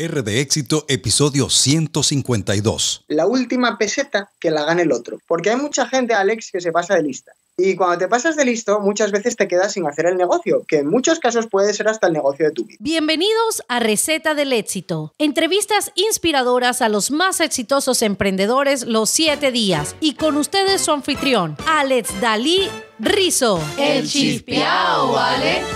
R de éxito, episodio 152. La última peseta que la gane el otro. Porque hay mucha gente, Alex, que se pasa de lista. Y cuando te pasas de listo, muchas veces te quedas sin hacer el negocio, que en muchos casos puede ser hasta el negocio de tu vida. Bienvenidos a Receta del Éxito. Entrevistas inspiradoras a los más exitosos emprendedores los siete días. Y con ustedes su anfitrión, Alex Dalí Rizo. El chispiao, Alex.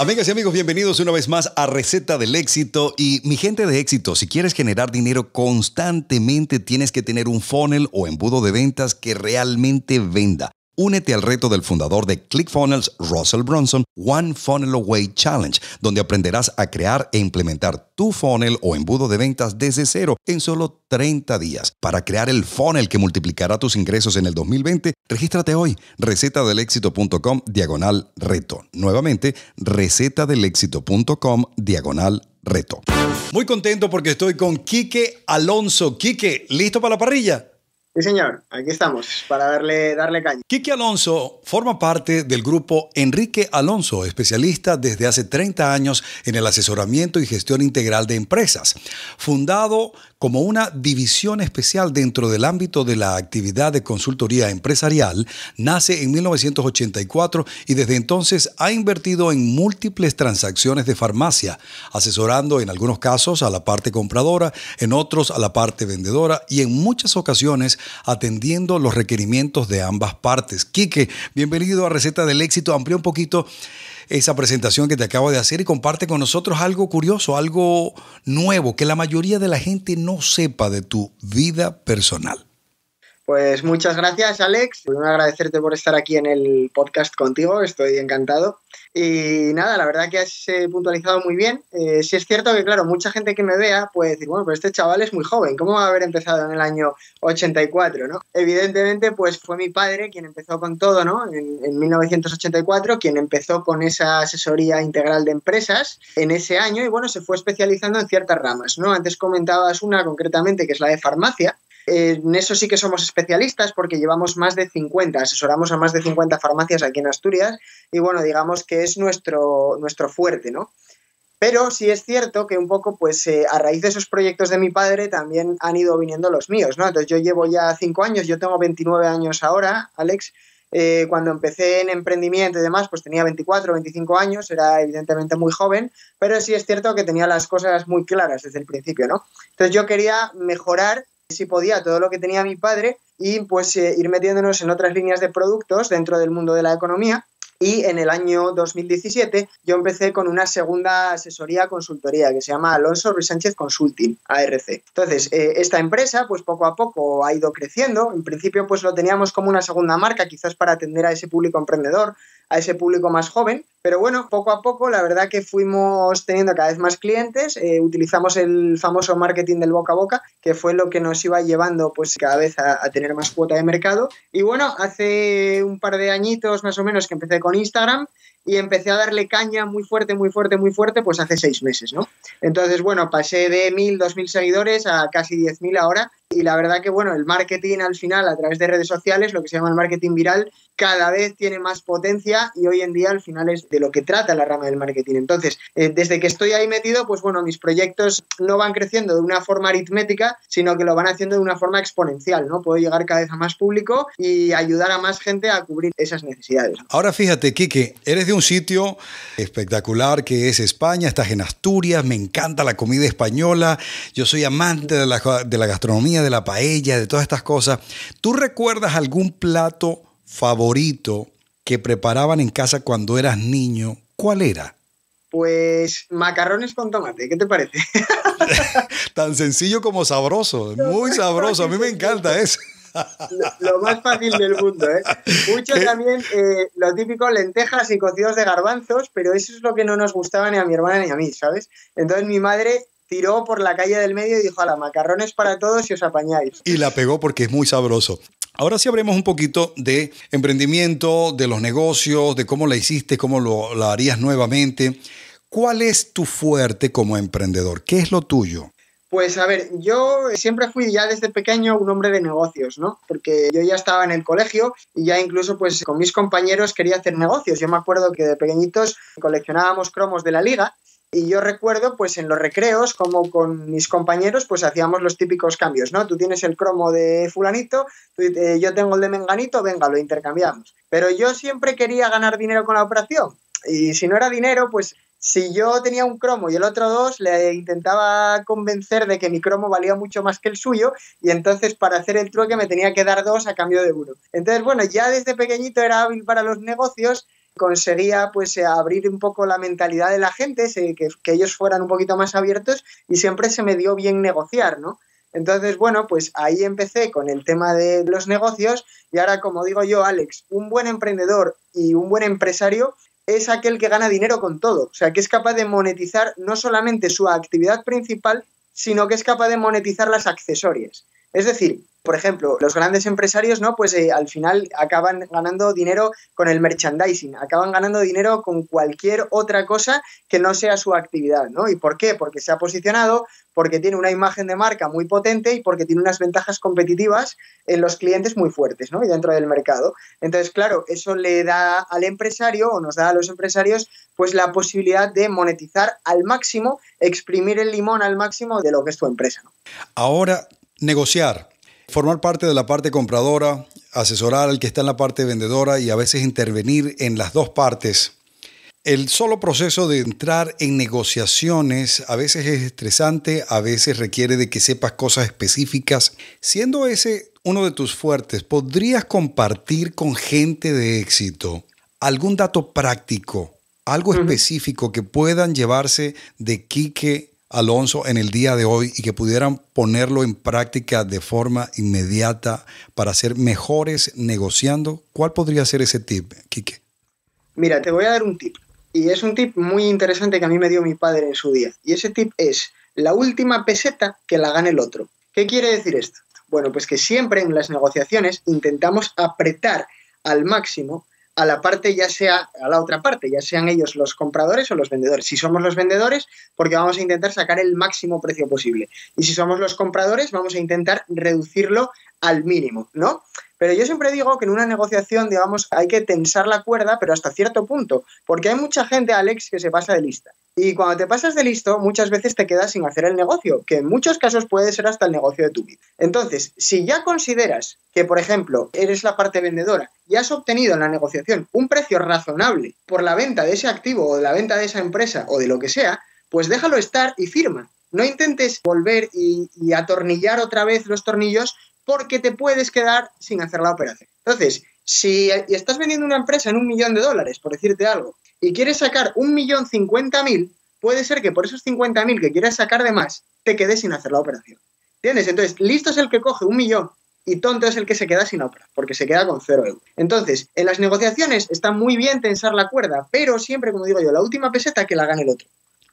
Amigas y amigos, bienvenidos una vez más a Receta del Éxito. Y mi gente de éxito, si quieres generar dinero constantemente, tienes que tener un funnel o embudo de ventas que realmente venda. Únete al reto del fundador de ClickFunnels, Russell Bronson, One Funnel Away Challenge, donde aprenderás a crear e implementar tu funnel o embudo de ventas desde cero en solo 30 días. Para crear el funnel que multiplicará tus ingresos en el 2020, regístrate hoy, recetadelexito.com diagonal reto. Nuevamente, recetadelexito.com diagonal reto. Muy contento porque estoy con Quique Alonso. Quique, ¿listo para la parrilla? Sí, señor, aquí estamos para darle, darle caña. Quique Alonso forma parte del grupo Enrique Alonso, especialista desde hace 30 años en el asesoramiento y gestión integral de empresas, fundado como una división especial dentro del ámbito de la actividad de consultoría empresarial, nace en 1984 y desde entonces ha invertido en múltiples transacciones de farmacia, asesorando en algunos casos a la parte compradora, en otros a la parte vendedora y en muchas ocasiones atendiendo los requerimientos de ambas partes. Quique, bienvenido a Receta del Éxito. Amplió un poquito esa presentación que te acabo de hacer y comparte con nosotros algo curioso, algo nuevo que la mayoría de la gente no sepa de tu vida personal. Pues muchas gracias, Alex. Quiero agradecerte por estar aquí en el podcast contigo, estoy encantado. Y nada, la verdad que has eh, puntualizado muy bien. Eh, si es cierto que, claro, mucha gente que me vea puede decir, bueno, pero este chaval es muy joven, ¿cómo va a haber empezado en el año 84, no? Evidentemente, pues fue mi padre quien empezó con todo, ¿no? En, en 1984, quien empezó con esa asesoría integral de empresas en ese año y, bueno, se fue especializando en ciertas ramas, ¿no? Antes comentabas una concretamente que es la de farmacia, en eso sí que somos especialistas porque llevamos más de 50, asesoramos a más de 50 farmacias aquí en Asturias y bueno, digamos que es nuestro, nuestro fuerte, ¿no? Pero sí es cierto que un poco, pues eh, a raíz de esos proyectos de mi padre también han ido viniendo los míos, ¿no? Entonces yo llevo ya 5 años, yo tengo 29 años ahora, Alex. Eh, cuando empecé en emprendimiento y demás, pues tenía 24, 25 años, era evidentemente muy joven, pero sí es cierto que tenía las cosas muy claras desde el principio, ¿no? Entonces yo quería mejorar si podía, todo lo que tenía mi padre y pues eh, ir metiéndonos en otras líneas de productos dentro del mundo de la economía. Y en el año 2017 yo empecé con una segunda asesoría consultoría que se llama Alonso Ruiz Sánchez Consulting, ARC. Entonces, eh, esta empresa pues poco a poco ha ido creciendo. En principio pues lo teníamos como una segunda marca, quizás para atender a ese público emprendedor, a ese público más joven, pero bueno, poco a poco la verdad que fuimos teniendo cada vez más clientes, eh, utilizamos el famoso marketing del boca a boca, que fue lo que nos iba llevando pues cada vez a, a, tener más cuota de mercado. Y bueno, hace un par de añitos más o menos que empecé con Instagram y empecé a darle caña muy fuerte, muy fuerte, muy fuerte, pues hace seis meses, ¿no? Entonces, bueno, pasé de mil, dos mil seguidores a casi diez mil ahora. Y la verdad que, bueno, el marketing al final a través de redes sociales, lo que se llama el marketing viral, cada vez tiene más potencia y hoy en día al final es de lo que trata la rama del marketing. Entonces, eh, desde que estoy ahí metido, pues bueno, mis proyectos no van creciendo de una forma aritmética, sino que lo van haciendo de una forma exponencial, ¿no? Puedo llegar cada vez a más público y ayudar a más gente a cubrir esas necesidades. Ahora fíjate, Quique, eres de un sitio espectacular que es España, estás en Asturias, me encanta la comida española, yo soy amante de la, de la gastronomía, de la paella, de todas estas cosas. ¿Tú recuerdas algún plato favorito que preparaban en casa cuando eras niño, ¿cuál era? Pues macarrones con tomate, ¿qué te parece? Tan sencillo como sabroso, muy sabroso, a mí me encanta eso. lo, más fácil del mundo, ¿eh? Mucho eh. también eh, lo típico, lentejas y cocidos de garbanzos, pero eso es lo que no nos gustaba ni a mi hermana ni a mí, ¿sabes? Entonces mi madre tiró por la calle del medio y dijo, a la macarrones para todos y os apañáis. Y la pegó porque es muy sabroso. Ahora sí hablemos un poquito de emprendimiento, de los negocios, de cómo la hiciste, cómo lo, la harías nuevamente. ¿Cuál es tu fuerte como emprendedor? ¿Qué es lo tuyo? Pues a ver, yo siempre fui ya desde pequeño un hombre de negocios, ¿no? Porque yo ya estaba en el colegio y ya incluso pues con mis compañeros quería hacer negocios. Yo me acuerdo que de pequeñitos coleccionábamos cromos de la liga y yo recuerdo, pues en los recreos, como con mis compañeros, pues hacíamos los típicos cambios, ¿no? Tú tienes el cromo de fulanito, eh, yo tengo el de menganito, venga, lo intercambiamos. Pero yo siempre quería ganar dinero con la operación. Y si no era dinero, pues si yo tenía un cromo y el otro dos, le intentaba convencer de que mi cromo valía mucho más que el suyo y entonces para hacer el trueque me tenía que dar dos a cambio de uno. Entonces, bueno, ya desde pequeñito era hábil para los negocios conseguía pues eh, abrir un poco la mentalidad de la gente, que, ellos fueran un poquito más abiertos y siempre se me dio bien negociar, ¿no? Entonces, bueno, pues ahí empecé con el tema de los negocios y ahora, como digo yo, Alex, un buen emprendedor y un buen empresario es aquel que gana dinero con todo, o sea, que es capaz de monetizar no solamente su actividad principal, sino que es capaz de monetizar las accesorias. Es decir, por ejemplo, los grandes empresarios, ¿no? Pues eh, al final acaban ganando dinero con el merchandising, acaban ganando dinero con cualquier otra cosa que no sea su actividad, ¿no? ¿Y por qué? Porque se ha posicionado, porque tiene una imagen de marca muy potente y porque tiene unas ventajas competitivas en los clientes muy fuertes, ¿no? Y dentro del mercado. Entonces, claro, eso le da al empresario o nos da a los empresarios pues la posibilidad de monetizar al máximo, exprimir el limón al máximo de lo que es tu empresa, Ahora Negociar, formar parte de la parte compradora, asesorar al que está en la parte vendedora y a veces intervenir en las dos partes. El solo proceso de entrar en negociaciones a veces es estresante, a veces requiere de que sepas cosas específicas. Siendo ese uno de tus fuertes, ¿podrías compartir con gente de éxito algún dato práctico, algo específico que puedan llevarse de Quique Alonso en el día de hoy y que pudieran ponerlo en práctica de forma inmediata para ser mejores negociando? ¿Cuál podría ser ese tip, Quique? Mira, te voy a dar un tip. Y es un tip muy interesante que a mí me dio mi padre en su día. Y ese tip es la última peseta que la gane el otro. ¿Qué quiere decir esto? Bueno, pues que siempre en las negociaciones intentamos apretar al máximo a la parte ya sea a la otra parte, ya sean ellos los compradores o los vendedores. Si somos los vendedores, porque vamos a intentar sacar el máximo precio posible. Y si somos los compradores, vamos a intentar reducirlo al mínimo, ¿no? Pero yo siempre digo que en una negociación, digamos, hay que tensar la cuerda, pero hasta cierto punto, porque hay mucha gente, Alex, que se pasa de lista. Y cuando te pasas de listo, muchas veces te quedas sin hacer el negocio, que en muchos casos puede ser hasta el negocio de tu vida. Entonces, si ya consideras que, por ejemplo, eres la parte vendedora y has obtenido en la negociación un precio razonable por la venta de ese activo o de la venta de esa empresa o de lo que sea, pues déjalo estar y firma. No intentes volver y, y atornillar otra vez los tornillos porque te puedes quedar sin hacer la operación. Entonces, si estás vendiendo una empresa en un millón de dólares, por decirte algo, y quieres sacar un millón cincuenta mil, puede ser que por esos cincuenta mil que quieras sacar de más, te quedes sin hacer la operación. ¿Entiendes? Entonces, listo es el que coge un millón y tonto es el que se queda sin opera, porque se queda con cero euros. Entonces, en las negociaciones está muy bien tensar la cuerda, pero siempre, como digo yo, la última peseta que la gane el otro.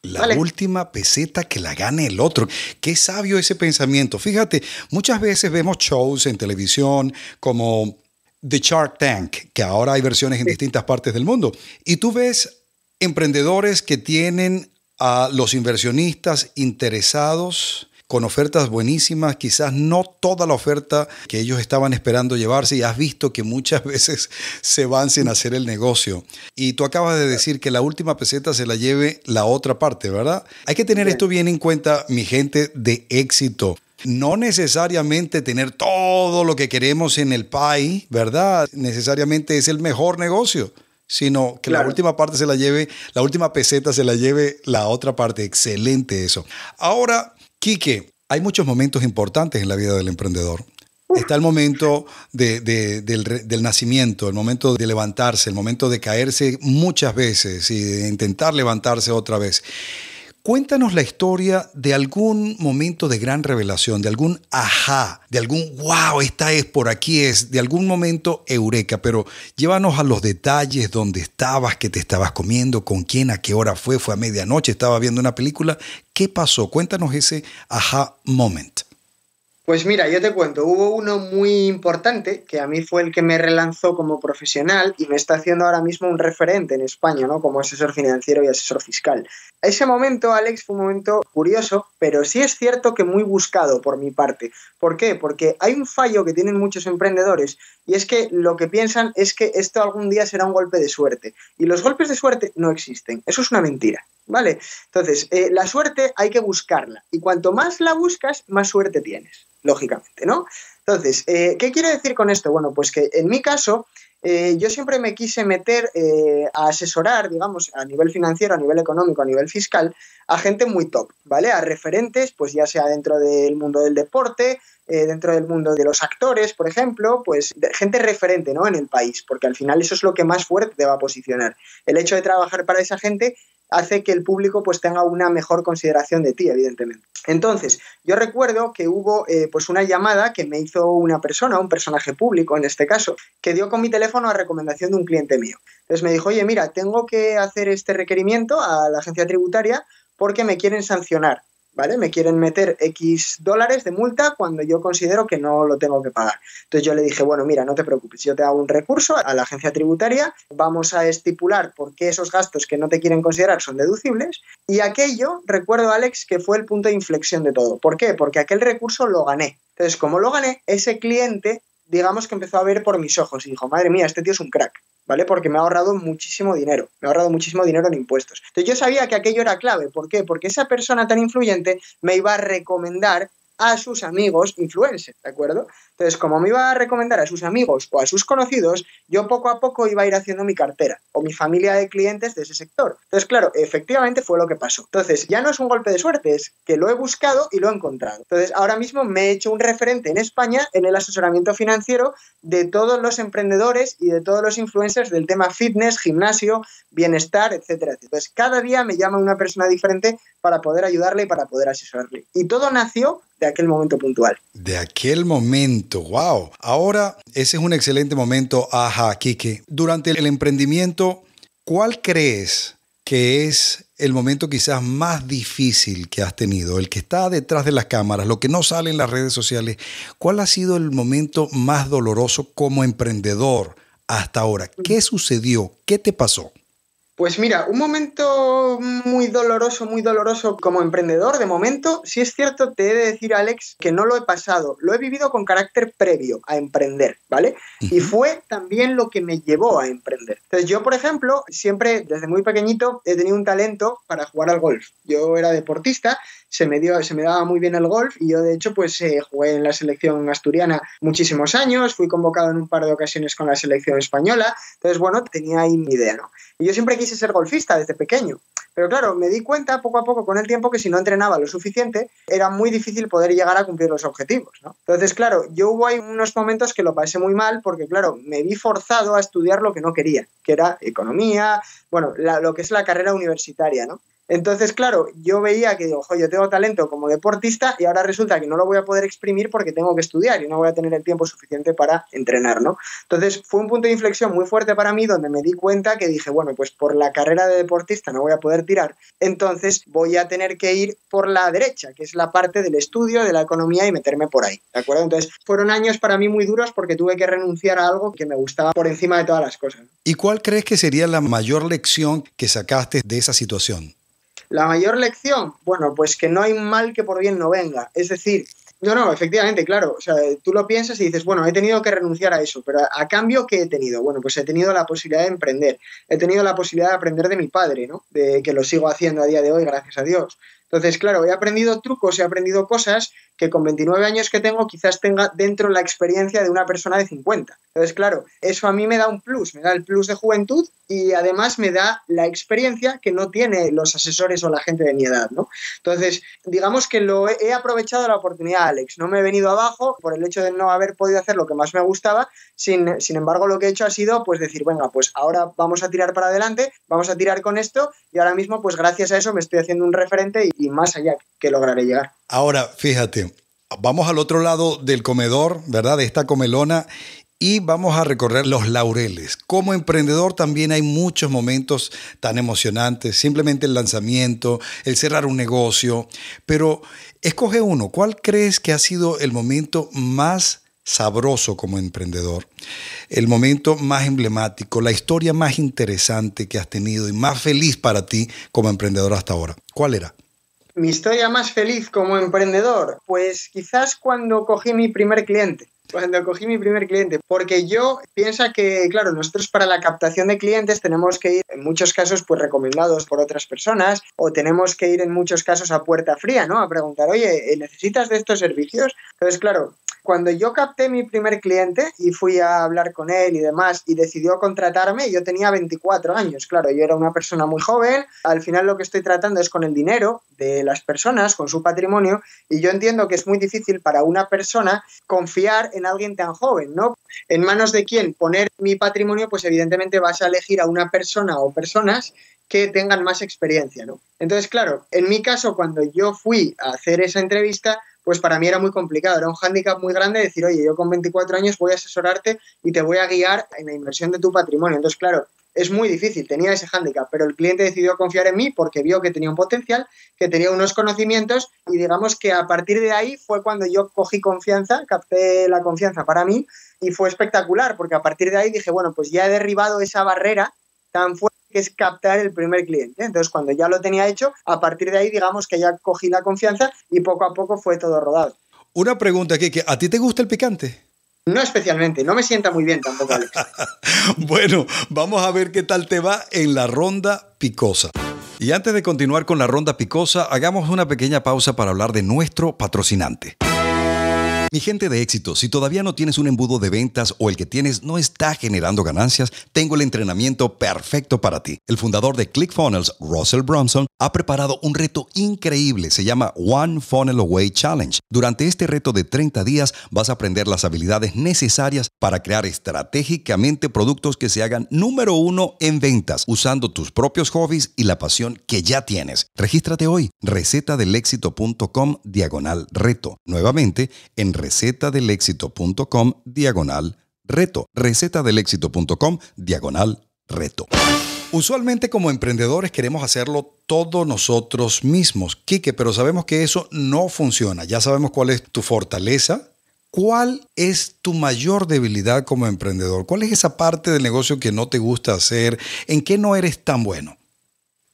La última peseta que la gane el otro. Qué sabio ese pensamiento. Fíjate, muchas veces vemos shows en televisión como The Chart Tank, que ahora hay versiones en distintas partes del mundo. Y tú ves emprendedores que tienen a los inversionistas interesados con ofertas buenísimas, quizás no toda la oferta que ellos estaban esperando llevarse y has visto que muchas veces se van sin hacer el negocio. Y tú acabas de decir que la última peseta se la lleve la otra parte, ¿verdad? Hay que tener esto bien en cuenta, mi gente de éxito. No necesariamente tener todo lo que queremos en el país, ¿verdad? Necesariamente es el mejor negocio, sino que la última parte se la lleve, la última peseta se la lleve la otra parte. Excelente eso. Ahora, Quique, hay muchos momentos importantes en la vida del emprendedor. Está el momento del, del, nacimiento, el momento de levantarse, el momento de caerse muchas veces y de intentar levantarse otra vez. Cuéntanos la historia de algún momento de gran revelación, de algún ajá, de algún wow, esta es, por aquí es, de algún momento eureka, pero llévanos a los detalles, dónde estabas, qué te estabas comiendo, con quién, a qué hora fue, fue a medianoche, estaba viendo una película, ¿qué pasó? Cuéntanos ese ajá moment. Pues mira, yo te cuento, hubo uno muy importante que a mí fue el que me relanzó como profesional y me está haciendo ahora mismo un referente en España, ¿no? Como asesor financiero y asesor fiscal. Ese momento, Alex, fue un momento curioso, pero sí es cierto que muy buscado por mi parte. ¿Por qué? Porque hay un fallo que tienen muchos emprendedores y es que lo que piensan es que esto algún día será un golpe de suerte. Y los golpes de suerte no existen. Eso es una mentira. ¿vale? Entonces, eh, la suerte hay que buscarla y cuanto más la buscas, más suerte tienes, lógicamente, ¿no? Entonces, eh, ¿qué quiero decir con esto? Bueno, pues que en mi caso, eh, yo siempre me quise meter a asesorar, digamos, a nivel financiero, a nivel económico, a nivel fiscal, a gente muy top, ¿vale? A referentes, pues ya sea dentro del mundo del deporte, dentro del mundo de los actores, por ejemplo, pues gente referente ¿no? en el país, porque al final eso es lo que más fuerte te va a posicionar. El hecho de trabajar para esa gente hace que el público pues tenga una mejor consideración de ti, evidentemente. Entonces, yo recuerdo que hubo eh, pues una llamada que me hizo una persona, un personaje público en este caso, que dio con mi teléfono a recomendación de un cliente mío. Entonces me dijo, oye, mira, tengo que hacer este requerimiento a la agencia tributaria porque me quieren sancionar. ¿vale? Me quieren meter X dólares de multa cuando yo considero que no lo tengo que pagar. Entonces yo le dije, bueno, mira, no te preocupes, yo te hago un recurso a la agencia tributaria, vamos a estipular por qué esos gastos que no te quieren considerar son deducibles. Y aquello, recuerdo, Alex, que fue el punto de inflexión de todo. ¿Por qué? Porque aquel recurso lo gané. Entonces, como lo gané, ese cliente digamos que empezó a ver por mis ojos y dijo, madre mía, este tío es un crack. ¿vale? Porque me ha ahorrado muchísimo dinero, me ha ahorrado muchísimo dinero en impuestos. Entonces yo sabía que aquello era clave, ¿por qué? Porque esa persona tan influyente me iba a recomendar a sus amigos influencers, ¿de acuerdo? Entonces, como me iba a recomendar a sus amigos o a sus conocidos, yo poco a poco iba a ir haciendo mi cartera o mi familia de clientes de ese sector. Entonces, claro, efectivamente fue lo que pasó. Entonces, ya no es un golpe de suerte, es que lo he buscado y lo he encontrado. Entonces, ahora mismo me he hecho un referente en España en el asesoramiento financiero de todos los emprendedores y de todos los influencers del tema fitness, gimnasio, bienestar, etcétera. Entonces, cada día me llama una persona diferente para poder ayudarle y para poder asesorarle. Y todo nació de aquel momento puntual. De aquel momento, wow. Ahora, ese es un excelente momento, ajá, Kike. Durante el emprendimiento, ¿cuál crees que es el momento quizás más difícil que has tenido? El que está detrás de las cámaras, lo que no sale en las redes sociales. ¿Cuál ha sido el momento más doloroso como emprendedor hasta ahora? ¿Qué sucedió? ¿Qué te pasó? Pues mira, un momento muy doloroso, muy doloroso como emprendedor de momento, si es cierto, te he de decir, Alex, que no lo he pasado, lo he vivido con carácter previo a emprender, ¿vale? Y fue también lo que me llevó a emprender. Entonces yo, por ejemplo, siempre desde muy pequeñito he tenido un talento para jugar al golf. Yo era deportista, se me, dio, se me daba muy bien el golf y yo de hecho pues eh, jugué en la selección asturiana muchísimos años, fui convocado en un par de ocasiones con la selección española, entonces bueno, tenía ahí mi idea, ¿no? Y yo siempre quise ser golfista desde pequeño. Pero claro, me di cuenta poco a poco con el tiempo que si no entrenaba lo suficiente, era muy difícil poder llegar a cumplir los objetivos. ¿no? Entonces, claro, yo hubo ahí unos momentos que lo pasé muy mal porque, claro, me vi forzado a estudiar lo que no quería, que era economía, bueno, lo que es la carrera universitaria, ¿no? Entonces, claro, yo veía que digo, ojo, yo tengo talento como deportista y ahora resulta que no lo voy a poder exprimir porque tengo que estudiar y no voy a tener el tiempo suficiente para entrenar, ¿no? Entonces, fue un punto de inflexión muy fuerte para mí donde me di cuenta que dije, bueno, pues por la carrera de deportista no voy a poder tirar, entonces voy a tener que ir por la derecha, que es la parte del estudio, de la economía y meterme por ahí, ¿de acuerdo? Entonces, fueron años para mí muy duros porque tuve que renunciar a algo que me gustaba por encima de todas las cosas. ¿Y cuál crees que sería la mayor lección que sacaste de esa situación? La mayor lección, bueno, pues que no hay mal que por bien no venga. Es decir, no, no, efectivamente, claro. O sea, tú lo piensas y dices, bueno, he tenido que renunciar a eso, pero a, cambio, ¿qué he tenido? Bueno, pues he tenido la posibilidad de emprender. He tenido la posibilidad de aprender de mi padre, ¿no? De que lo sigo haciendo a día de hoy, gracias a Dios. Entonces, claro, he aprendido trucos, he aprendido cosas que con 29 años que tengo quizás tenga dentro la experiencia de una persona de 50. Entonces, claro, eso a mí me da un plus, me da el plus de juventud y además me da la experiencia que no tiene los asesores o la gente de mi edad, ¿no? Entonces, digamos que lo he, aprovechado la oportunidad, Alex. No me he venido abajo por el hecho de no haber podido hacer lo que más me gustaba. Sin, sin embargo, lo que he hecho ha sido pues decir, venga, pues ahora vamos a tirar para adelante, vamos a tirar con esto y ahora mismo, pues gracias a eso me estoy haciendo un referente y, y más allá que lograré llegar. Ahora, fíjate, vamos al otro lado del comedor, ¿verdad? De esta comelona y vamos a recorrer los laureles. Como emprendedor también hay muchos momentos tan emocionantes, simplemente el lanzamiento, el cerrar un negocio, pero escoge uno, ¿cuál crees que ha sido el momento más sabroso como emprendedor? El momento más emblemático, la historia más interesante que has tenido y más feliz para ti como emprendedor hasta ahora. ¿Cuál era? Mi historia más feliz como emprendedor, pues quizás cuando cogí mi primer cliente cuando cogí mi primer cliente, porque yo pienso que, claro, nosotros para la captación de clientes tenemos que ir en muchos casos pues recomendados por otras personas o tenemos que ir en muchos casos a puerta fría, ¿no? A preguntar, oye, ¿eh, ¿necesitas de estos servicios? Entonces, claro, cuando yo capté mi primer cliente y fui a hablar con él y demás y decidió contratarme, yo tenía 24 años, claro, yo era una persona muy joven, al final lo que estoy tratando es con el dinero de las personas, con su patrimonio, y yo entiendo que es muy difícil para una persona confiar en alguien tan joven, ¿no? En manos de quién poner mi patrimonio, pues evidentemente vas a elegir a una persona o personas que tengan más experiencia, ¿no? Entonces, claro, en mi caso, cuando yo fui a hacer esa entrevista, pues para mí era muy complicado, era un hándicap muy grande decir, oye, yo con 24 años voy a asesorarte y te voy a guiar en la inversión de tu patrimonio. Entonces, claro, es muy difícil, tenía ese hándicap, pero el cliente decidió confiar en mí porque vio que tenía un potencial, que tenía unos conocimientos y digamos que a partir de ahí fue cuando yo cogí confianza, capté la confianza para mí y fue espectacular porque a partir de ahí dije, bueno, pues ya he derribado esa barrera tan fuerte que es captar el primer cliente. Entonces, cuando ya lo tenía hecho, a partir de ahí, digamos que ya cogí la confianza y poco a poco fue todo rodado. Una pregunta aquí, que ¿a ti te gusta el picante? No especialmente, no me sienta muy bien tampoco. bueno, vamos a ver qué tal te va en la ronda picosa. Y antes de continuar con la ronda picosa, hagamos una pequeña pausa para hablar de nuestro patrocinante. Mi gente de éxito, si todavía no tienes un embudo de ventas o el que tienes no está generando ganancias, tengo el entrenamiento perfecto para ti. El fundador de ClickFunnels, Russell Bronson, ha preparado un reto increíble. Se llama One Funnel Away Challenge. Durante este reto de 30 días vas a aprender las habilidades necesarias para crear estratégicamente productos que se hagan número uno en ventas, usando tus propios hobbies y la pasión que ya tienes. Regístrate hoy, recetadelexito.com diagonal reto. Nuevamente, en recetadelexito.com diagonal reto. recetadelexito.com diagonal reto. Usualmente como emprendedores queremos hacerlo todos nosotros mismos, Kike, pero sabemos que eso no funciona. Ya sabemos cuál es tu fortaleza, ¿Cuál es tu mayor debilidad como emprendedor? ¿Cuál es esa parte del negocio que no te gusta hacer? ¿En qué no eres tan bueno?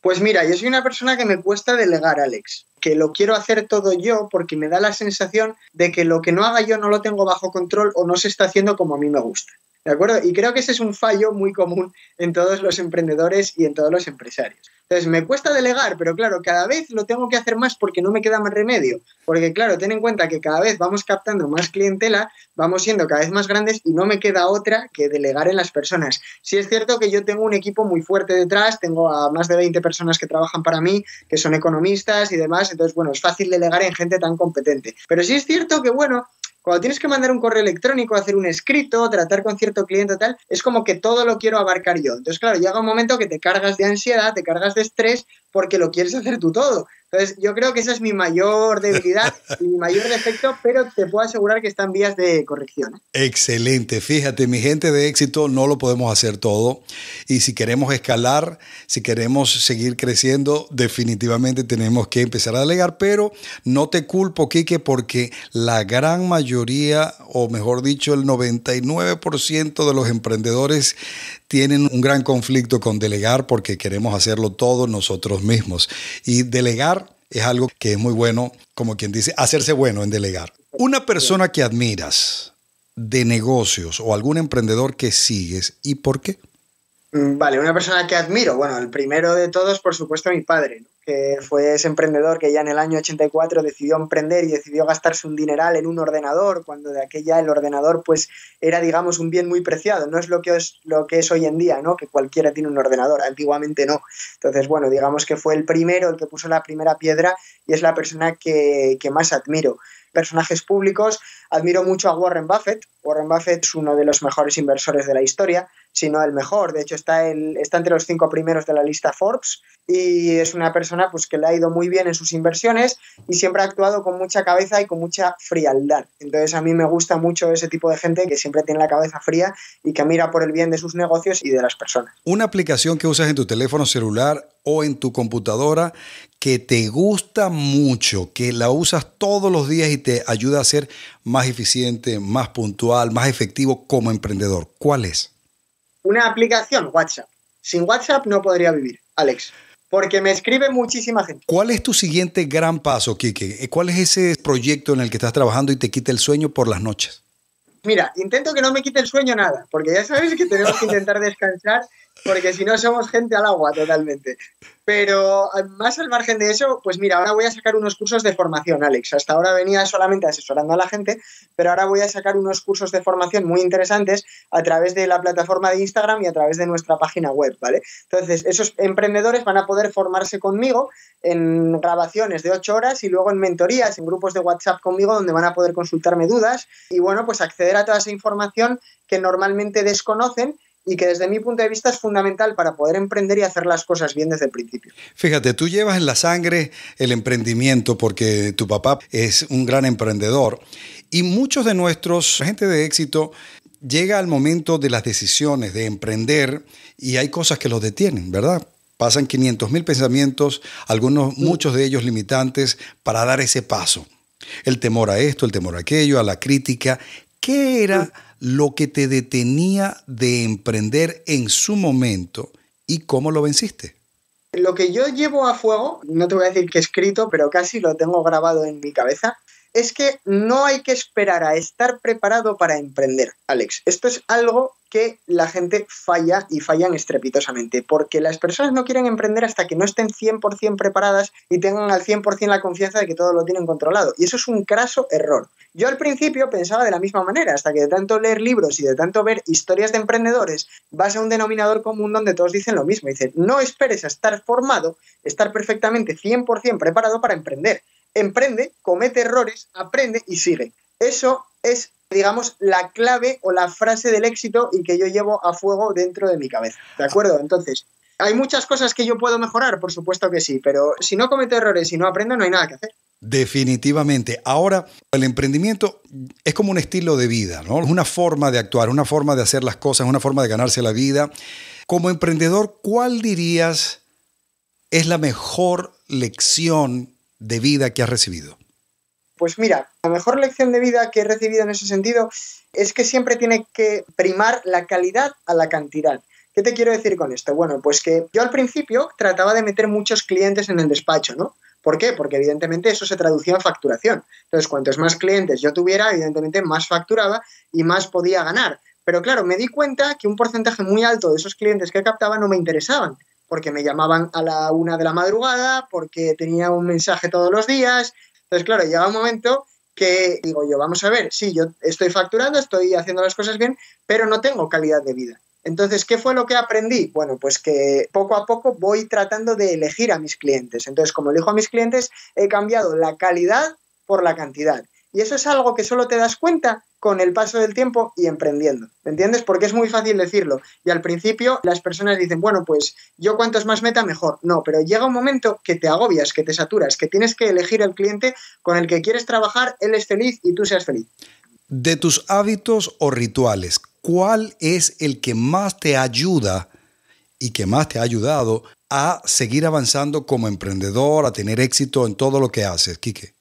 Pues mira, yo soy una persona que me cuesta delegar, Alex, que lo quiero hacer todo yo porque me da la sensación de que lo que no haga yo no lo tengo bajo control o no se está haciendo como a mí me gusta. ¿De acuerdo? Y creo que ese es un fallo muy común en todos los emprendedores y en todos los empresarios. Entonces, me cuesta delegar, pero claro, cada vez lo tengo que hacer más porque no me queda más remedio. Porque claro, ten en cuenta que cada vez vamos captando más clientela, vamos siendo cada vez más grandes y no me queda otra que delegar en las personas. Sí es cierto que yo tengo un equipo muy fuerte detrás, tengo a más de 20 personas que trabajan para mí, que son economistas y demás, entonces, bueno, es fácil delegar en gente tan competente. Pero sí es cierto que, bueno, cuando tienes que mandar un correo electrónico, hacer un escrito, tratar con cierto cliente tal, es como que todo lo quiero abarcar yo. Entonces, claro, llega un momento que te cargas de ansiedad, te cargas de estrés, porque lo quieres hacer tú todo. Entonces, yo creo que esa es mi mayor debilidad y mi mayor defecto, pero te puedo asegurar que están vías de corrección. ¿eh? Excelente. Fíjate, mi gente de éxito no lo podemos hacer todo. Y si queremos escalar, si queremos seguir creciendo, definitivamente tenemos que empezar a delegar. Pero no te culpo, Quique, porque la gran mayoría, o mejor dicho, el 99% de los emprendedores tienen un gran conflicto con delegar porque queremos hacerlo todos nosotros mismos. Y delegar es algo que es muy bueno, como quien dice, hacerse bueno en delegar. Una persona que admiras de negocios o algún emprendedor que sigues y por qué. Mm, vale, una persona que admiro. Bueno, el primero de todos, por supuesto, mi padre que fue ese emprendedor que ya en el año 84 decidió emprender y decidió gastarse un dineral en un ordenador, cuando de aquella el ordenador pues era, digamos, un bien muy preciado, no es lo que es, hoy en día, ¿no? que cualquiera tiene un ordenador, antiguamente no. Entonces, bueno, digamos que fue el primero, el que puso la primera piedra y es la persona que, que más admiro. Personajes públicos, admiro mucho a Warren Buffett, Warren Buffett es uno de los mejores inversores de la historia, si no el mejor. De hecho, está, entre los cinco primeros de la lista Forbes y es una persona pues, que le ha ido muy bien en sus inversiones y siempre ha actuado con mucha cabeza y con mucha frialdad. Entonces, a mí me gusta mucho ese tipo de gente que siempre tiene la cabeza fría y que mira por el bien de sus negocios y de las personas. Una aplicación que usas en tu teléfono celular o en tu computadora que te gusta mucho, que la usas todos los días y te ayuda a ser más eficiente, más puntual, más efectivo como emprendedor? ¿Cuál es? Una aplicación, WhatsApp. Sin WhatsApp no podría vivir, Alex, porque me escribe muchísima gente. ¿Cuál es tu siguiente gran paso, Kike? Eh, ¿Cuál es ese proyecto en el que estás trabajando y te quita el sueño por las noches? Mira, intento que no me quite el sueño nada, porque ya sabes que tenemos que intentar descansar porque si no somos gente al agua totalmente. Pero eh, más al margen de eso, pues mira, ahora voy a sacar unos cursos de formación, Alex. Hasta ahora venía solamente asesorando a la gente, pero ahora voy a sacar unos cursos de formación muy interesantes a través de la plataforma de Instagram y a través de nuestra página web, ¿vale? Entonces, esos emprendedores van a poder formarse conmigo en grabaciones de ocho horas y luego en mentorías, en grupos de WhatsApp conmigo donde van a poder consultarme dudas y bueno, pues acceder a toda esa información que normalmente desconocen y que desde mi punto de vista es fundamental para poder emprender y hacer las cosas bien desde el principio. Fíjate, tú llevas en la sangre el emprendimiento porque tu papá es un gran emprendedor y muchos de nuestros gente de éxito llega al momento de las decisiones de emprender y hay cosas que los detienen, ¿verdad? Pasan mil pensamientos, algunos muchos de ellos limitantes para dar ese paso. El temor a esto, el temor a aquello, a la crítica. ¿Qué era lo que te detenía de emprender en su momento y cómo lo venciste. Lo que yo llevo a fuego, no te voy a decir que escrito, pero casi lo tengo grabado en mi cabeza, es que no hay que esperar a estar preparado para emprender, Alex. Esto es algo que la gente falla y fallan estrepitosamente, porque las personas no quieren emprender hasta que no estén 100% preparadas y tengan al 100% la confianza de que todo lo tienen controlado. Y eso es un craso error. Yo al principio pensaba de la misma manera, hasta que de tanto leer libros y de tanto ver historias de emprendedores, vas a un denominador común donde todos dicen lo mismo. Dicen, no esperes a estar formado, estar perfectamente 100% preparado para emprender emprende, comete errores, aprende y sigue. Eso es, digamos, la clave o la frase del éxito y que yo llevo a fuego dentro de mi cabeza. ¿De acuerdo? Entonces, ¿hay muchas cosas que yo puedo mejorar? Por supuesto que sí, pero si no comete errores y no aprende, no hay nada que hacer. Definitivamente. Ahora, el emprendimiento es como un estilo de vida, ¿no? Es una forma de actuar, una forma de hacer las cosas, una forma de ganarse la vida. Como emprendedor, ¿cuál dirías es la mejor lección de vida que has recibido? Pues mira, la mejor lección de vida que he recibido en ese sentido es que siempre tiene que primar la calidad a la cantidad. ¿Qué te quiero decir con esto? Bueno, pues que yo al principio trataba de meter muchos clientes en el despacho, ¿no? ¿Por qué? Porque evidentemente eso se traducía en facturación. Entonces, cuantos más clientes yo tuviera, evidentemente más facturaba y más podía ganar. Pero claro, me di cuenta que un porcentaje muy alto de esos clientes que captaba no me interesaban porque me llamaban a la una de la madrugada, porque tenía un mensaje todos los días. Entonces, claro, llega un momento que digo yo, vamos a ver, sí, yo estoy facturando, estoy haciendo las cosas bien, pero no tengo calidad de vida. Entonces, ¿qué fue lo que aprendí? Bueno, pues que poco a poco voy tratando de elegir a mis clientes. Entonces, como elijo a mis clientes, he cambiado la calidad por la cantidad. Y eso es algo que solo te das cuenta con el paso del tiempo y emprendiendo. ¿Me entiendes? Porque es muy fácil decirlo. Y al principio las personas dicen, bueno, pues yo cuantos más meta, mejor. No, pero llega un momento que te agobias, que te saturas, que tienes que elegir al cliente con el que quieres trabajar, él es feliz y tú seas feliz. De tus hábitos o rituales, ¿cuál es el que más te ayuda y que más te ha ayudado a seguir avanzando como emprendedor, a tener éxito en todo lo que haces, Quique?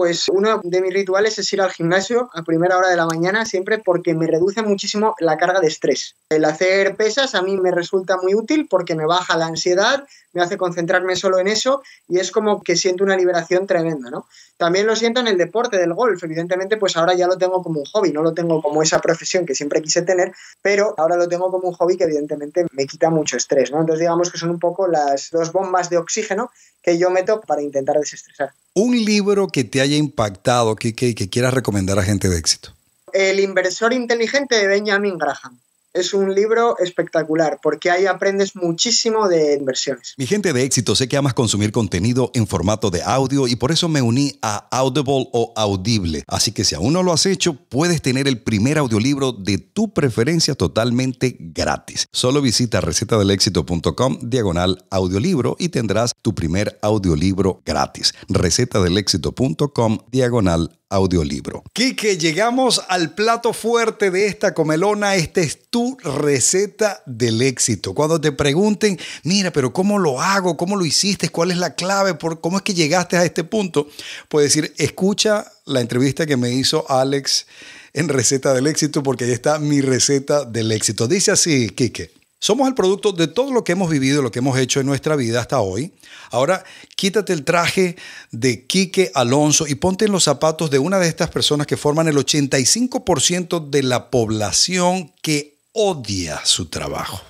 pues uno de mis rituales es ir al gimnasio a primera hora de la mañana siempre porque me reduce muchísimo la carga de estrés. El hacer pesas a mí me resulta muy útil porque me baja la ansiedad, me hace concentrarme solo en eso y es como que siento una liberación tremenda, ¿no? También lo siento en el deporte del golf, evidentemente pues ahora ya lo tengo como un hobby, no lo tengo como esa profesión que siempre quise tener, pero ahora lo tengo como un hobby que evidentemente me quita mucho estrés, ¿no? Entonces digamos que son un poco las dos bombas de oxígeno que yo meto para intentar desestresar. Un libro que te haya impactado, que quieras recomendar a gente de éxito. El inversor inteligente de Benjamin Graham. Es un libro espectacular porque ahí aprendes muchísimo de inversiones. Mi gente de éxito, sé que amas consumir contenido en formato de audio y por eso me uní a Audible o Audible. Así que si aún no lo has hecho, puedes tener el primer audiolibro de tu preferencia totalmente gratis. Solo visita recetadelexito.com diagonal audiolibro y tendrás tu primer audiolibro gratis. recetadelexito.com diagonal audiolibro. Quique, llegamos al plato fuerte de esta comelona. Esta es tu receta del éxito. Cuando te pregunten, mira, pero ¿cómo lo hago? ¿Cómo lo hiciste? ¿Cuál es la clave? ¿Por ¿Cómo es que llegaste a este punto? Puedes decir, escucha la entrevista que me hizo Alex en Receta del Éxito, porque ahí está mi receta del éxito. Dice así, Quique. Somos el producto de todo lo que hemos vivido, lo que hemos hecho en nuestra vida hasta hoy. Ahora quítate el traje de Quique Alonso y ponte en los zapatos de una de estas personas que forman el 85% de la población que odia su trabajo.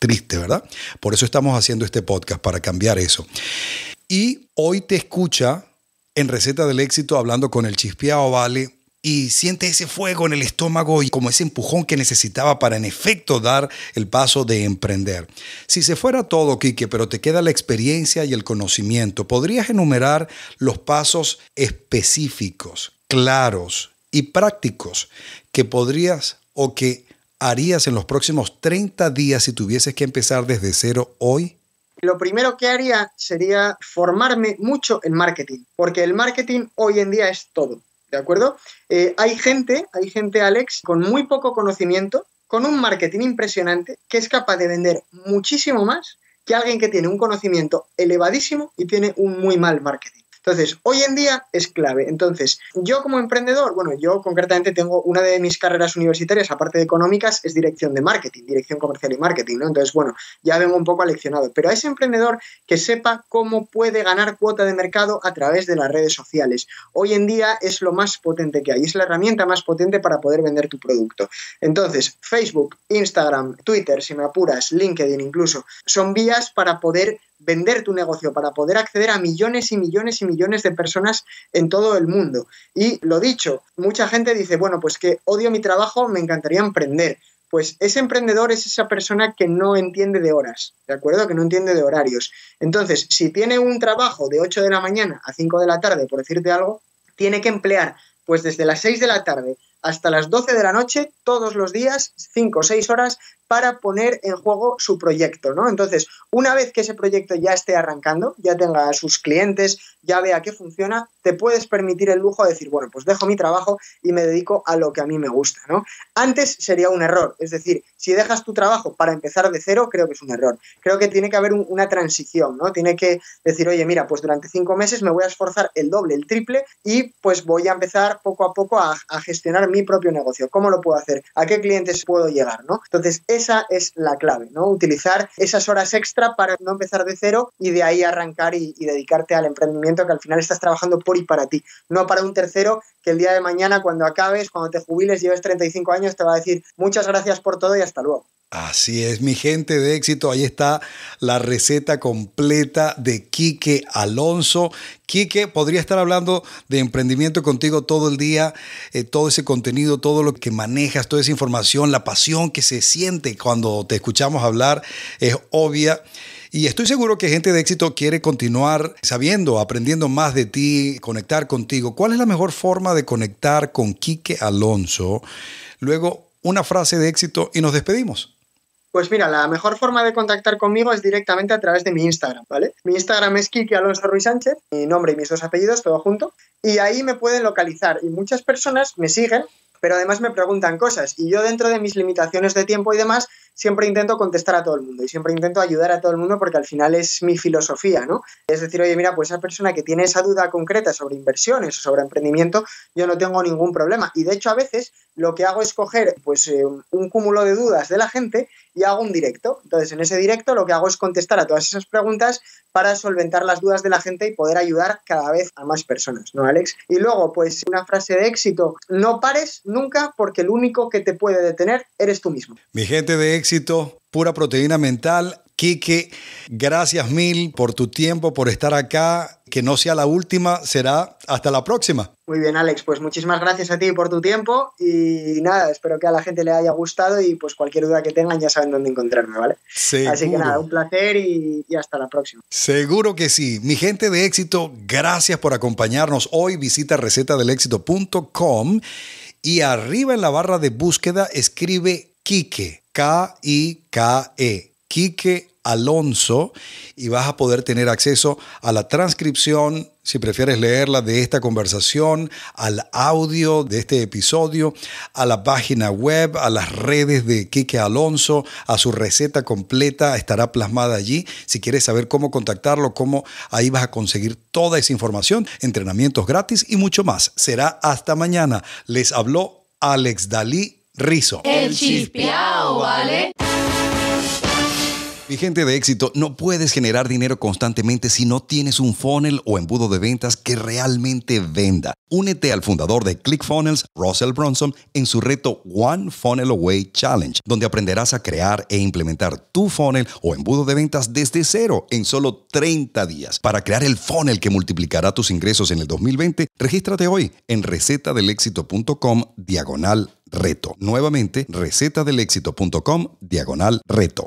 Triste, ¿verdad? Por eso estamos haciendo este podcast, para cambiar eso. Y hoy te escucha en Receta del Éxito hablando con el Chispiao Vale y siente ese fuego en el estómago y como ese empujón que necesitaba para en efecto dar el paso de emprender. Si se fuera todo, Quique, pero te queda la experiencia y el conocimiento, ¿podrías enumerar los pasos específicos, claros y prácticos que podrías o que harías en los próximos 30 días si tuvieses que empezar desde cero hoy? Lo primero que haría sería formarme mucho en marketing, porque el marketing hoy en día es todo. ¿De acuerdo? Eh, hay gente, hay gente, Alex, con muy poco conocimiento, con un marketing impresionante, que es capaz de vender muchísimo más que alguien que tiene un conocimiento elevadísimo y tiene un muy mal marketing. Entonces, hoy en día es clave. Entonces, yo como emprendedor, bueno, yo concretamente tengo una de mis carreras universitarias, aparte de económicas, es dirección de marketing, dirección comercial y marketing, ¿no? Entonces, bueno, ya vengo un poco aleccionado, pero a ese emprendedor que sepa cómo puede ganar cuota de mercado a través de las redes sociales. Hoy en día es lo más potente que hay, es la herramienta más potente para poder vender tu producto. Entonces, Facebook, Instagram, Twitter, si me apuras, LinkedIn incluso, son vías para poder vender tu negocio para poder acceder a millones y millones y millones de personas en todo el mundo. Y lo dicho, mucha gente dice, bueno, pues que odio mi trabajo, me encantaría emprender. Pues ese emprendedor es esa persona que no entiende de horas, ¿de acuerdo? Que no entiende de horarios. Entonces, si tiene un trabajo de 8 de la mañana a 5 de la tarde, por decirte algo, tiene que emplear pues desde las 6 de la tarde hasta las 12 de la noche, todos los días, 5 o 6 horas para poner en juego su proyecto, ¿no? Entonces, una vez que ese proyecto ya esté arrancando, ya tenga sus clientes, ya vea que funciona, te puedes permitir el lujo de decir, bueno, pues dejo mi trabajo y me dedico a lo que a mí me gusta, ¿no? Antes sería un error, es decir, si dejas tu trabajo para empezar de cero, creo que es un error. Creo que tiene que haber una transición, ¿no? Tiene que decir, oye, mira, pues durante cinco meses me voy a esforzar el doble, el triple y pues voy a empezar poco a poco a, a gestionar mi propio negocio. ¿Cómo lo puedo hacer? ¿A qué clientes puedo llegar, no? Entonces, esa es la clave, ¿no? Utilizar esas horas extra para no empezar de cero y de ahí arrancar y, y dedicarte al emprendimiento que al final estás trabajando por y para ti, no para un tercero que el día de mañana cuando acabes, cuando te jubiles, lleves 35 años, te va a decir muchas gracias por todo y hasta luego. Así es, mi gente de éxito. Ahí está la receta completa de Quique Alonso. Quique, podría estar hablando de emprendimiento contigo todo el día, eh, todo ese contenido, todo lo que manejas, toda esa información, la pasión que se siente cuando te escuchamos hablar es obvia. Y estoy seguro que gente de éxito quiere continuar sabiendo, aprendiendo más de ti, conectar contigo. ¿Cuál es la mejor forma de conectar con Quique Alonso? Luego, una frase de éxito y nos despedimos. Pues mira, la mejor forma de contactar conmigo es directamente a través de mi Instagram, ¿vale? Mi Instagram es Kiki Alonso Ruiz Sánchez, mi nombre y mis dos apellidos, todo junto, y ahí me pueden localizar. Y muchas personas me siguen, pero además me preguntan cosas. Y yo dentro de mis limitaciones de tiempo y demás, siempre intento contestar a todo el mundo y siempre intento ayudar a todo el mundo porque al final es mi filosofía, ¿no? Es decir, oye, mira, pues esa persona que tiene esa duda concreta sobre inversiones o sobre emprendimiento, yo no tengo ningún problema. Y de hecho, a veces lo que hago es coger pues, eh, un cúmulo de dudas de la gente y hago un directo. Entonces, en ese directo lo que hago es contestar a todas esas preguntas para solventar las dudas de la gente y poder ayudar cada vez a más personas, ¿no, Alex? Y luego, pues una frase de éxito, no pares nunca porque el único que te puede detener eres tú mismo. Mi gente de éxito, pura proteína mental, Quique, gracias mil por tu tiempo, por estar acá. Que no sea la última, será hasta la próxima. Muy bien, Alex, pues muchísimas gracias a ti por tu tiempo y nada, espero que a la gente le haya gustado y pues cualquier duda que tengan ya saben dónde encontrarme, ¿vale? Así que nada, un placer y, hasta la próxima. Seguro que sí. Mi gente de éxito, gracias por acompañarnos hoy. Visita recetadelexito.com y arriba en la barra de búsqueda escribe Quique, K-I-K-E. Quique Alonso y vas a poder tener acceso a la transcripción, si prefieres leerla, de esta conversación, al audio de este episodio, a la página web, a las redes de Quique Alonso, a su receta completa, estará plasmada allí. Si quieres saber cómo contactarlo, cómo ahí vas a conseguir toda esa información, entrenamientos gratis y mucho más. Será hasta mañana. Les habló Alex Dalí Rizo. El ¿vale? Mi gente de éxito, no puedes generar dinero constantemente si no tienes un funnel o embudo de ventas que realmente venda. Únete al fundador de ClickFunnels, Russell Bronson, en su reto One Funnel Away Challenge, donde aprenderás a crear e implementar tu funnel o embudo de ventas desde cero en solo 30 días. Para crear el funnel que multiplicará tus ingresos en el 2020, regístrate hoy en recetadelexito.com diagonal reto. Nuevamente, recetadelexito.com diagonal reto.